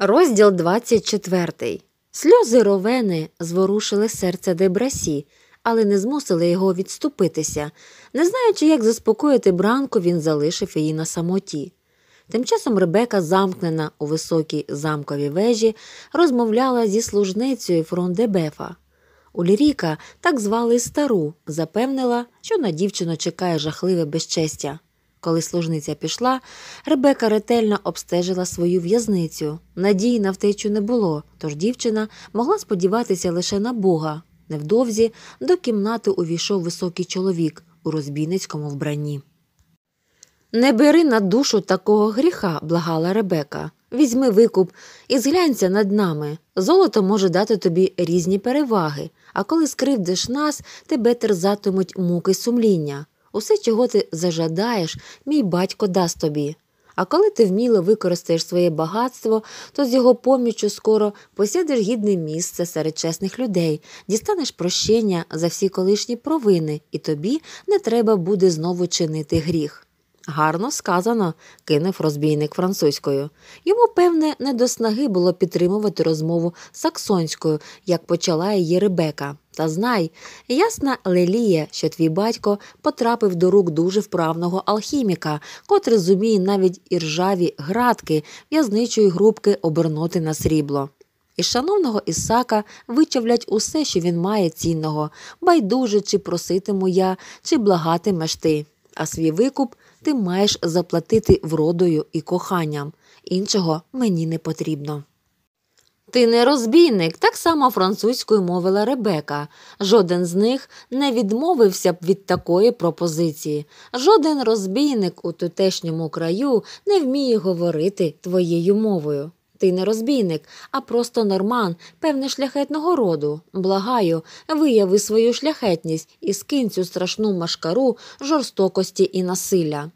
Розділ 24. Сльози ровени зворушили серце дебрасі, але не змусили його відступитися. Не знаючи, як заспокоїти бранку, він залишив її на самоті. Тим часом Ребека, замкнена у високій замковій вежі, розмовляла зі служницею Фрондебефа. Уліріка, так звали стару, запевнила, що на дівчину чекає жахливе безчестя. Коли служниця пішла, Ребека ретельно обстежила свою в'язницю. Надії на втечу не було, тож дівчина могла сподіватися лише на Бога. Невдовзі до кімнати увійшов високий чоловік у розбійницькому вбранні. Не бери на душу такого гріха, благала Ребека. Візьми викуп і зглянься над нами. Золото може дати тобі різні переваги, а коли скривдиш нас, тебе терзатимуть муки сумління. Усе, чого ти зажадаєш, мій батько дасть тобі. А коли ти вміло використаєш своє багатство, то з його поміччю скоро посядеш гідне місце серед чесних людей, дістанеш прощення за всі колишні провини, і тобі не треба буде знову чинити гріх. Гарно сказано, кинув розбійник французькою. Йому, певне, не до снаги було підтримувати розмову саксонською, як почала її Ребека. Та знай, ясна лелія, що твій батько потрапив до рук дуже вправного алхіміка, котрий зуміє навіть іржаві градки в'язничої грубки обернути на срібло. Із шановного Ісака вичавлять усе, що він має цінного, байдуже, чи проситиму я, чи благатимеш ти, а свій викуп ти маєш заплатити вродою і коханням. Іншого мені не потрібно. Ти не розбійник, так само французькою мовила Ребека. Жоден з них не відмовився б від такої пропозиції. Жоден розбійник у тутешньому краю не вміє говорити твоєю мовою. Ти не розбійник, а просто норман, певне, шляхетного роду. Благаю, вияви свою шляхетність і скинь цю страшну машкару жорстокості і насилля.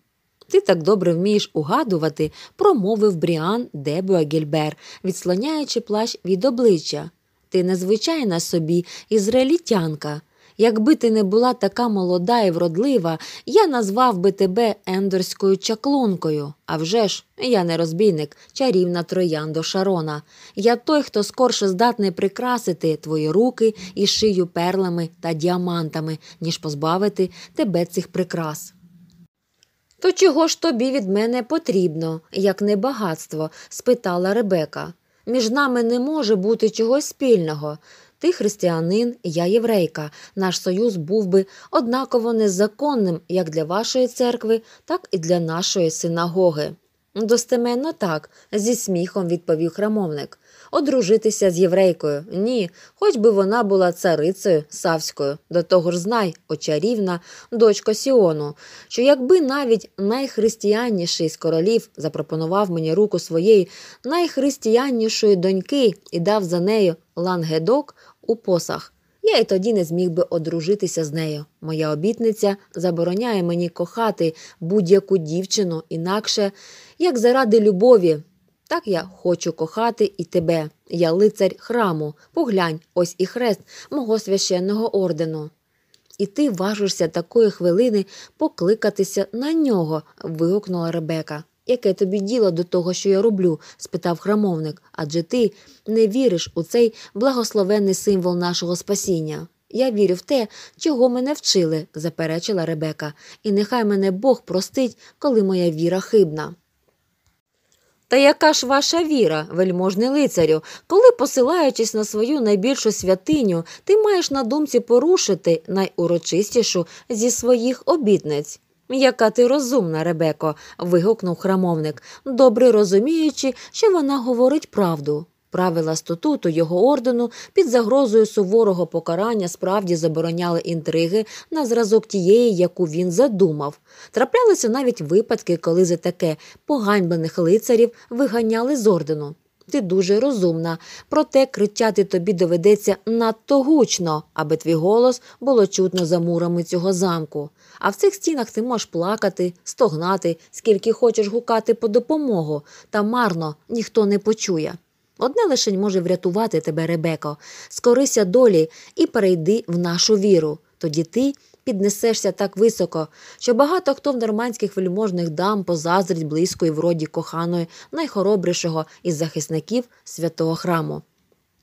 Ти так добре вмієш угадувати, промовив Бріан де Буагільбер, відслоняючи плащ від обличчя. Ти незвичайна собі ізраїлітянка. Якби ти не була така молода і вродлива, я назвав би тебе ендорською чаклункою. А вже ж, я не розбійник, чарівна трояндо Шарона. Я той, хто скорше здатний прикрасити твої руки і шию перлами та діамантами, ніж позбавити тебе цих прикрас. То чого ж тобі від мене потрібно, як не багатство? спитала Ребека. Між нами не може бути чогось спільного. Ти християнин, я єврейка. Наш союз був би однаково незаконним як для вашої церкви, так і для нашої синагоги. Достеменно так, зі сміхом відповів храмовник. Одружитися з єврейкою ні, хоч би вона була царицею Савською. До того ж знай, очарівна, дочко Сіону, що якби навіть найхристіянніший з королів запропонував мені руку своєї найхристіяннішої доньки і дав за нею лангедок у посах я й тоді не зміг би одружитися з нею. Моя обітниця забороняє мені кохати будь-яку дівчину інакше, як заради любові. Так я хочу кохати і тебе. Я лицар храму. Поглянь, ось і хрест мого священного ордену. І ти важишся такої хвилини покликатися на нього. вигукнула Ребека. Яке тобі діло до того, що я роблю? спитав храмовник, адже ти не віриш у цей благословенний символ нашого спасіння. Я вірю в те, чого мене вчили, заперечила Ребека, і нехай мене Бог простить, коли моя віра хибна. Та яка ж ваша віра, вельможний лицарю, коли, посилаючись на свою найбільшу святиню, ти маєш на думці порушити найурочистішу зі своїх обітниць? Яка ти розумна, Ребеко, вигукнув храмовник, добре розуміючи, що вона говорить правду. Правила статуту його ордену під загрозою суворого покарання справді забороняли інтриги на зразок тієї, яку він задумав. Траплялися навіть випадки, коли за таке поганьблених лицарів виганяли з ордену. Ти дуже розумна, проте кричати тобі доведеться надто гучно, аби твій голос було чутно за мурами цього замку. А в цих стінах ти можеш плакати, стогнати, скільки хочеш гукати по допомогу, та марно ніхто не почує. Одне лишень може врятувати тебе, Ребеко, скорися долі і перейди в нашу віру. Тоді ти піднесешся так високо, що багато хто в нормандських вельможних дам позаздрить близької вроді коханої, найхоробрішого із захисників святого храму.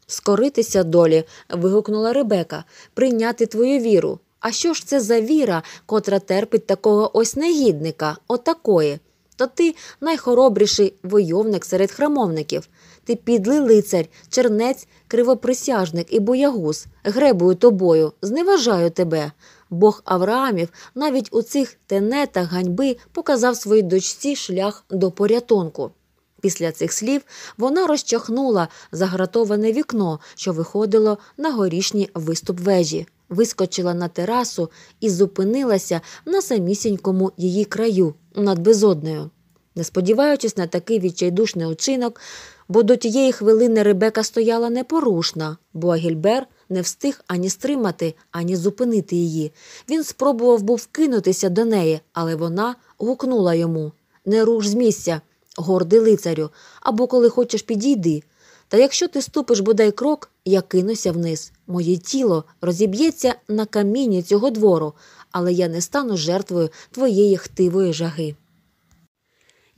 Скоритися долі. вигукнула Ребека, прийняти твою віру. А що ж це за віра, котра терпить такого ось негідника, отакої? То ти найхоробріший войовник серед храмовників. Ти підлий лицар, чернець, кривоприсяжник і боягуз, гребую тобою, зневажаю тебе. Бог Авраамів навіть у цих тенетах ганьби показав своїй дочці шлях до порятунку. Після цих слів вона розчахнула загратоване вікно, що виходило на горішній виступ вежі, вискочила на терасу і зупинилася на самісінькому її краю над безодною. Не сподіваючись на такий відчайдушний очинок, бо до тієї хвилини Ребека стояла непорушна, бо Агільбер – не встиг ані стримати, ані зупинити її. Він спробував був кинутися до неї, але вона гукнула йому Не руш з місця, гордий лицарю, або коли хочеш підійди. Та якщо ти ступиш бодай крок, я кинуся вниз. Моє тіло розіб'ється на камінні цього двору, але я не стану жертвою твоєї хтивої жаги.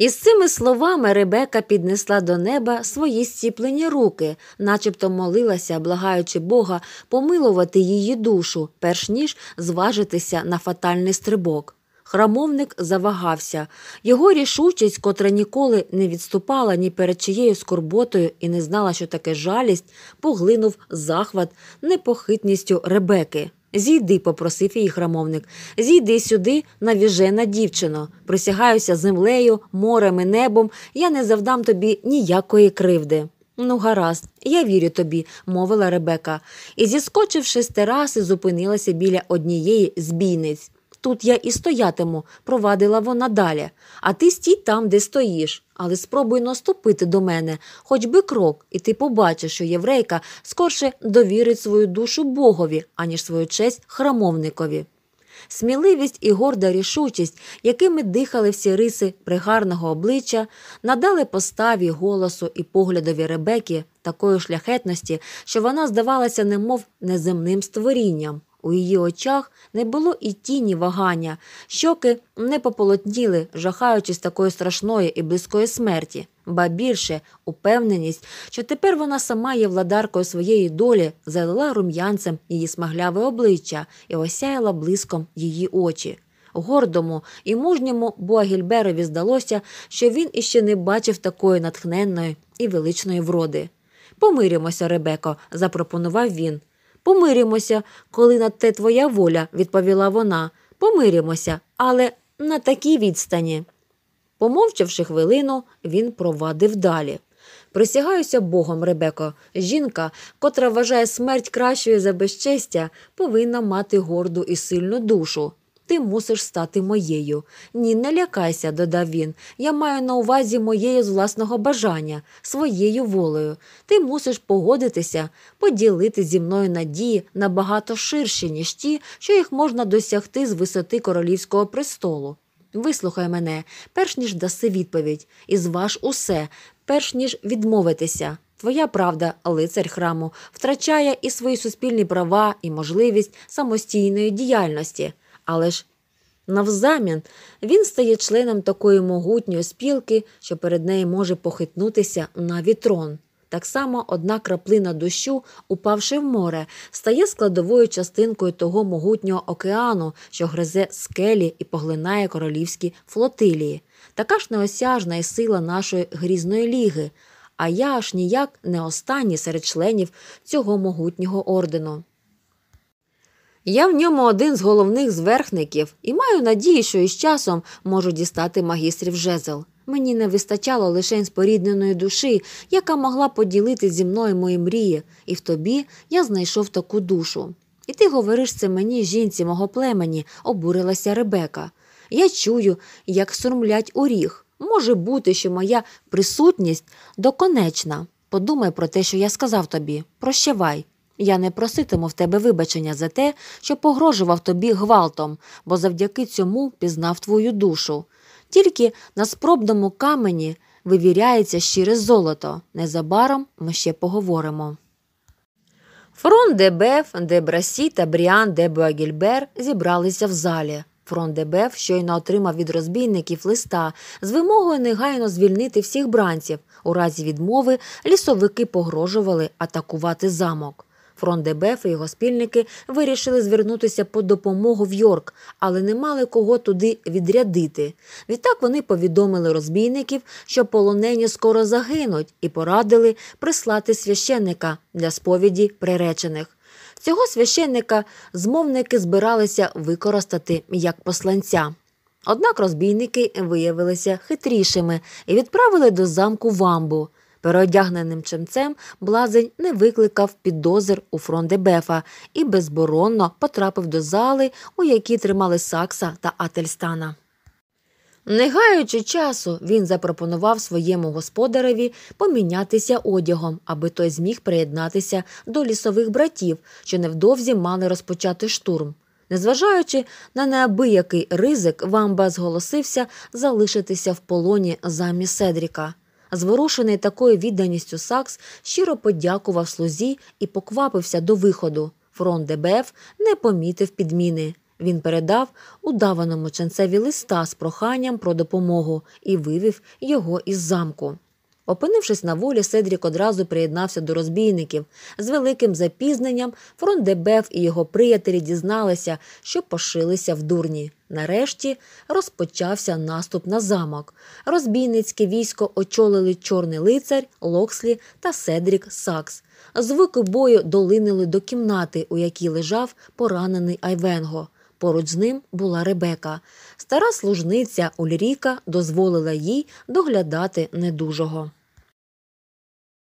Із цими словами Ребека піднесла до неба свої зціплені руки, начебто молилася, благаючи Бога помилувати її душу, перш ніж зважитися на фатальний стрибок. Храмовник завагався. Його рішучість, котра ніколи не відступала ні перед чиєю скорботою і не знала, що таке жалість, поглинув захват непохитністю Ребеки. Зійди, попросив її храмовник, зійди сюди, навіжена дівчино. Присягаюся землею, морем і небом, я не завдам тобі ніякої кривди. Ну, гаразд, я вірю тобі, мовила Ребека, і, зіскочивши з тераси, зупинилася біля однієї збійниць. Тут я і стоятиму, провадила вона далі. А ти стій там, де стоїш, але спробуй наступити до мене, хоч би крок, і ти побачиш, що єврейка скорше довірить свою душу Богові, аніж свою честь храмовникові. Сміливість і горда рішучість, якими дихали всі риси пригарного обличчя, надали поставі, голосу і поглядові Ребекі такої шляхетності, що вона здавалася немов неземним створінням. У її очах не було і тіні вагання, щоки не пополотніли, жахаючись такої страшної і близької смерті, ба більше упевненість, що тепер вона сама є владаркою своєї долі, залила рум'янцем її смагляве обличчя і осяяла блиском її очі. Гордому і мужньому Буагільберові здалося, що він іще не бачив такої натхненної і величної вроди. Помиримося, Ребеко, запропонував він. Помиримося, коли на те твоя воля, відповіла вона. Помиримося, але на такій відстані. Помовчавши хвилину, він провадив далі. Присягаюся Богом, Ребеко, жінка, котра вважає смерть кращою за безчестя, повинна мати горду і сильну душу ти мусиш стати моєю. Ні, не лякайся, додав він. Я маю на увазі моєю з власного бажання, своєю волею. Ти мусиш погодитися, поділити зі мною надії набагато ширші, ніж ті, що їх можна досягти з висоти королівського престолу. Вислухай мене, перш ніж даси відповідь, і зваж усе, перш ніж відмовитися. Твоя правда, лицарь храму, втрачає і свої суспільні права, і можливість самостійної діяльності але ж навзамін він стає членом такої могутньої спілки, що перед нею може похитнутися на вітрон. Так само одна краплина дощу, упавши в море, стає складовою частинкою того могутнього океану, що гризе скелі і поглинає королівські флотилії. Така ж неосяжна і сила нашої грізної ліги. А я аж ніяк не останній серед членів цього могутнього ордену. Я в ньому один з головних зверхників і маю надію, що із часом можу дістати магістрів жезл. Мені не вистачало лише спорідненої душі, яка могла поділити зі мною мої мрії, і в тобі я знайшов таку душу. І ти говориш це мені, жінці мого племені, обурилася Ребека. Я чую, як сурмлять оріг. Може бути, що моя присутність доконечна. Подумай про те, що я сказав тобі. Прощавай. Я не проситиму в тебе вибачення за те, що погрожував тобі гвалтом, бо завдяки цьому пізнав твою душу. Тільки на спробному камені вивіряється щире золото. Незабаром ми ще поговоримо. Фрон де Беф, де Брасі та Бріан де Буагільбер зібралися в залі. Фрон де Беф щойно отримав від розбійників листа з вимогою негайно звільнити всіх бранців. У разі відмови лісовики погрожували атакувати замок. Фронт ДБФ і його спільники вирішили звернутися по допомогу в Йорк, але не мали кого туди відрядити. Відтак вони повідомили розбійників, що полонені скоро загинуть, і порадили прислати священника для сповіді приречених. Цього священника змовники збиралися використати як посланця. Однак розбійники виявилися хитрішими і відправили до замку вамбу. Переодягненим чимцем, блазень не викликав підозр у фрондебефа і безборонно потрапив до зали, у якій тримали Сакса та Ательстана. Не гаючи часу, він запропонував своєму господареві помінятися одягом, аби той зміг приєднатися до лісових братів, що невдовзі мали розпочати штурм. Незважаючи на неабиякий ризик, вамба зголосився залишитися в полоні замість Седріка. Зворушений такою відданістю Сакс щиро подякував слузі і поквапився до виходу. Фронт ДБФ не помітив підміни. Він передав удаваному ченцеві листа з проханням про допомогу і вивів його із замку. Опинившись на волі, Седрік одразу приєднався до розбійників. З великим запізненням фронт Дебеф і його приятелі дізналися, що пошилися в дурні. Нарешті розпочався наступ на замок. Розбійницьке військо очолили чорний лицар, Локслі та Седрік Сакс. Звуки бою долинили до кімнати, у якій лежав поранений Айвенго. Поруч з ним була Ребека. Стара служниця Ульріка дозволила їй доглядати недужого.